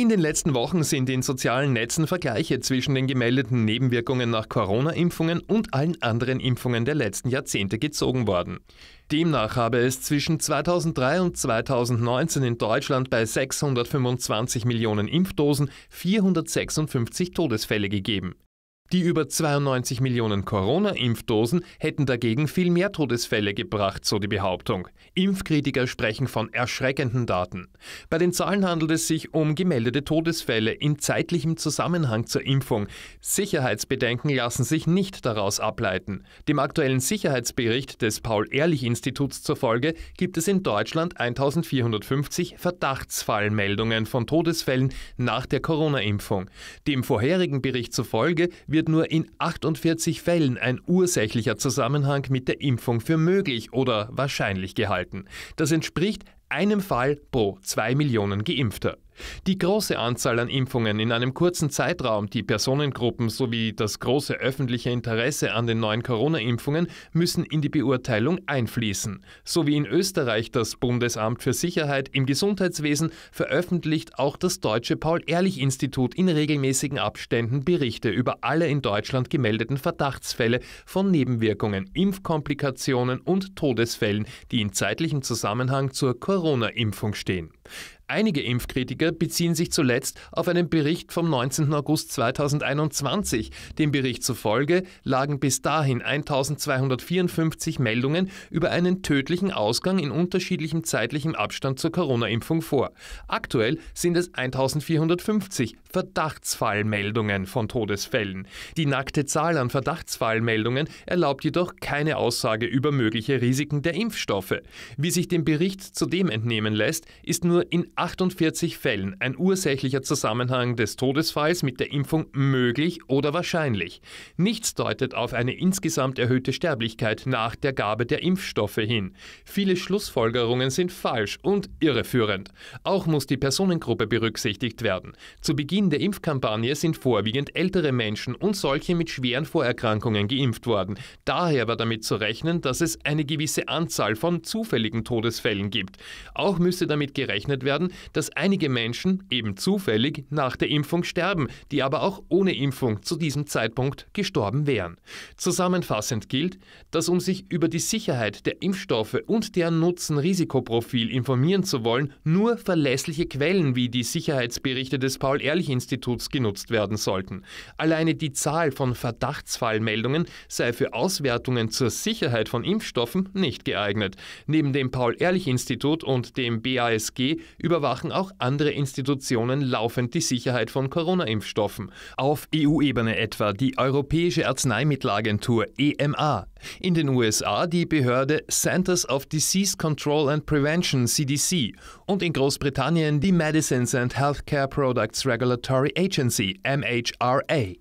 In den letzten Wochen sind in sozialen Netzen Vergleiche zwischen den gemeldeten Nebenwirkungen nach Corona-Impfungen und allen anderen Impfungen der letzten Jahrzehnte gezogen worden. Demnach habe es zwischen 2003 und 2019 in Deutschland bei 625 Millionen Impfdosen 456 Todesfälle gegeben. Die über 92 Millionen Corona-Impfdosen hätten dagegen viel mehr Todesfälle gebracht, so die Behauptung. Impfkritiker sprechen von erschreckenden Daten. Bei den Zahlen handelt es sich um gemeldete Todesfälle in zeitlichem Zusammenhang zur Impfung. Sicherheitsbedenken lassen sich nicht daraus ableiten. Dem aktuellen Sicherheitsbericht des Paul-Ehrlich-Instituts zufolge gibt es in Deutschland 1450 Verdachtsfallmeldungen von Todesfällen nach der Corona-Impfung. Dem vorherigen Bericht zufolge wird wird nur in 48 Fällen ein ursächlicher Zusammenhang mit der Impfung für möglich oder wahrscheinlich gehalten. Das entspricht einem Fall pro 2 Millionen Geimpfter. Die große Anzahl an Impfungen in einem kurzen Zeitraum, die Personengruppen sowie das große öffentliche Interesse an den neuen Corona-Impfungen müssen in die Beurteilung einfließen. So wie in Österreich das Bundesamt für Sicherheit im Gesundheitswesen veröffentlicht auch das deutsche Paul-Ehrlich-Institut in regelmäßigen Abständen Berichte über alle in Deutschland gemeldeten Verdachtsfälle von Nebenwirkungen, Impfkomplikationen und Todesfällen, die in zeitlichem Zusammenhang zur Corona-Impfung stehen. Einige Impfkritiker beziehen sich zuletzt auf einen Bericht vom 19. August 2021. Dem Bericht zufolge lagen bis dahin 1254 Meldungen über einen tödlichen Ausgang in unterschiedlichem zeitlichem Abstand zur Corona-Impfung vor. Aktuell sind es 1450 Verdachtsfallmeldungen von Todesfällen. Die nackte Zahl an Verdachtsfallmeldungen erlaubt jedoch keine Aussage über mögliche Risiken der Impfstoffe. Wie sich dem Bericht zudem entnehmen lässt, ist nur nur in 48 Fällen ein ursächlicher Zusammenhang des Todesfalls mit der Impfung möglich oder wahrscheinlich. Nichts deutet auf eine insgesamt erhöhte Sterblichkeit nach der Gabe der Impfstoffe hin. Viele Schlussfolgerungen sind falsch und irreführend. Auch muss die Personengruppe berücksichtigt werden. Zu Beginn der Impfkampagne sind vorwiegend ältere Menschen und solche mit schweren Vorerkrankungen geimpft worden. Daher war damit zu rechnen, dass es eine gewisse Anzahl von zufälligen Todesfällen gibt. Auch müsste damit gerechnet gerechnet werden, dass einige Menschen eben zufällig nach der Impfung sterben, die aber auch ohne Impfung zu diesem Zeitpunkt gestorben wären. Zusammenfassend gilt, dass um sich über die Sicherheit der Impfstoffe und deren Nutzen-Risikoprofil informieren zu wollen, nur verlässliche Quellen wie die Sicherheitsberichte des Paul-Ehrlich-Instituts genutzt werden sollten. Alleine die Zahl von Verdachtsfallmeldungen sei für Auswertungen zur Sicherheit von Impfstoffen nicht geeignet. Neben dem Paul-Ehrlich-Institut und dem BASG überwachen auch andere Institutionen laufend die Sicherheit von Corona-Impfstoffen. Auf EU-Ebene etwa die Europäische Arzneimittelagentur EMA, in den USA die Behörde Centers of Disease Control and Prevention CDC und in Großbritannien die Medicines and Healthcare Products Regulatory Agency MHRA.